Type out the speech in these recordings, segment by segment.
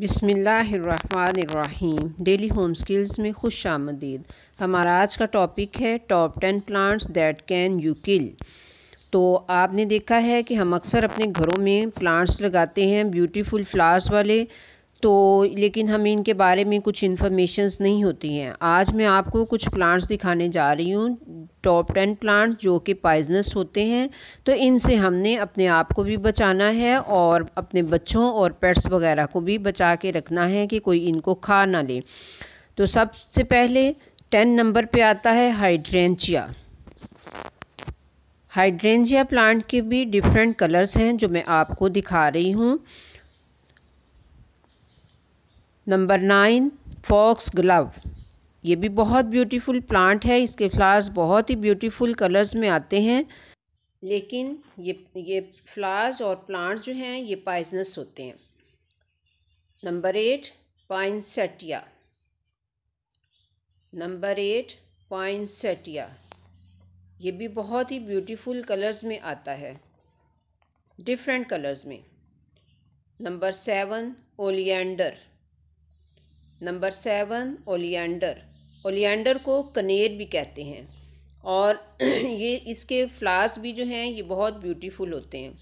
बिसमीम daily home skills में खुश आमदीद हमारा आज का टॉपिक है top ten plants that can you kill तो आपने देखा है कि हम अक्सर अपने घरों में प्लांट्स लगाते हैं ब्यूटीफुल फ्लावर्स वाले तो लेकिन हमें इनके बारे में कुछ इन्फॉर्मेशंस नहीं होती हैं आज मैं आपको कुछ प्लांट्स दिखाने जा रही हूँ टॉप टेन प्लांट जो कि पाइजनस होते हैं तो इनसे हमने अपने आप को भी बचाना है और अपने बच्चों और पेट्स वगैरह को भी बचा के रखना है कि कोई इनको खा ना ले तो सबसे पहले टेन नंबर पर आता है हाइड्रेंचिया हाइड्रेंजिया प्लांट के भी डिफरेंट कलर्स हैं जो मैं आपको दिखा रही हूँ नंबर नाइन फॉक्स ग्लव ये भी बहुत ब्यूटीफुल प्लांट है इसके फ्लावर्स बहुत ही ब्यूटीफुल कलर्स में आते हैं लेकिन ये ये फ्लावर्स और प्लांट जो हैं ये पाइजनस होते हैं number eight poinsettia number eight poinsettia ये भी बहुत ही ब्यूटीफुल कलर्स में आता है डिफरेंट कलर्स में number seven oleander number seven oleander oleander को कनेर भी कहते हैं और ये इसके फ्लास भी जो हैं ये बहुत ब्यूटीफुल होते हैं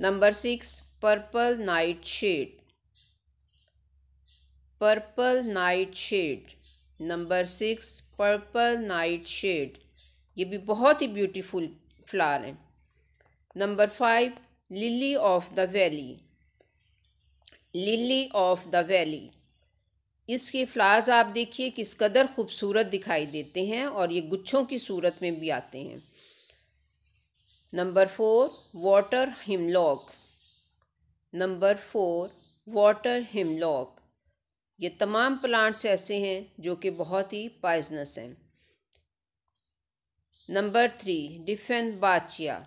number six purple nightshade purple nightshade number six purple nightshade ये भी बहुत ही ब्यूटीफुल फ्लावर हैं number five lily of the valley lily of the valley इसके फ़्लावर्स आप देखिए किस कदर खूबसूरत दिखाई देते हैं और ये गुच्छों की सूरत में भी आते हैं number four water hemlock number four water hemlock ये तमाम प्लांट्स ऐसे हैं जो कि बहुत ही पाइजनस हैं नंबर थ्री डिफेंट बाचिया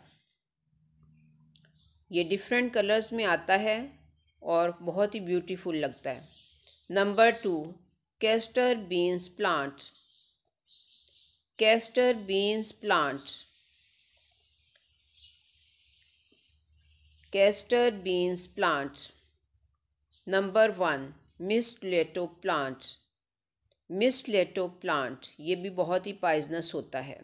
ये डिफरेंट कलर्स में आता है और बहुत ही ब्यूटीफुल लगता है number two castor beans plant castor beans plant castor beans plant number one mistletoe plant mistletoe plant ये भी बहुत ही पाइजनस होता है